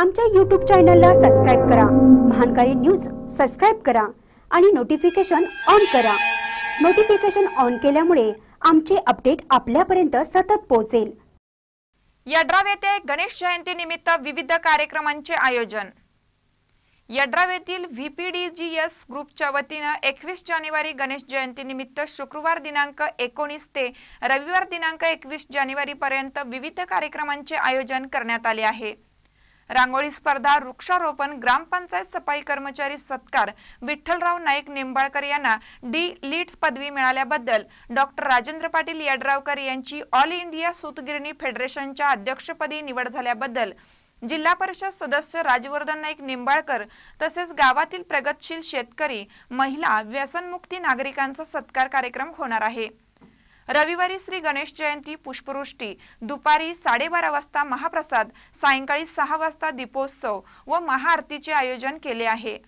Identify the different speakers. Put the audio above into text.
Speaker 1: आमच्या यूट्यूब चॅनलला सबस्क्राईब करा महानकारी न्यूज सबस्क्राईब करा आणि नोटिफिकेशन ऑन करा नोटिफिकेशन ऑन केल्यामुळे आमचे अपडेट आपल्यापर्यंत सतत पोहोचेल
Speaker 2: यड्राव येथे गणेश जयंती निमित्त विविध कार्यक्रमांचे आयोजन यड्राव येथील V P D G S ग्रुपच्या वतीनं एकवीस जानेवारी गणेश जयंती निमित्त शुक्रवार दिनांक एकोणीस ते रविवार दिनांक एकवीस जानेवारीपर्यंत विविध कार्यक्रमांचे आयोजन करण्यात आले आहे रांगोळी स्पर्धा वृक्षारोपण ग्रामपंचायत सफाई कर्मचारी सत्कार विठ्ठलराव नाईक निंबाळकर यांना डी लीड्स पदवी मिळाल्याबद्दल डॉक्टर राजेंद्र पाटील यड्रावकर यांची ऑल इंडिया सूतगिरणी फेडरेशनच्या अध्यक्षपदी निवड झाल्याबद्दल जिल्हा परिषद सदस्य राजवर्धन नाईक निंबाळकर तसेच गावातील प्रगतशील शेतकरी महिला व्यसनमुक्ती नागरिकांचा सत्कार कार्यक्रम होणार आहे रविवारी श्री गणेश जयंती पुष्पवृष्टी दुपारी साडेबारा वाजता महाप्रसाद सायंकाळी सहा वाजता दीपोत्सव व महाआरतीचे आयोजन केले आहे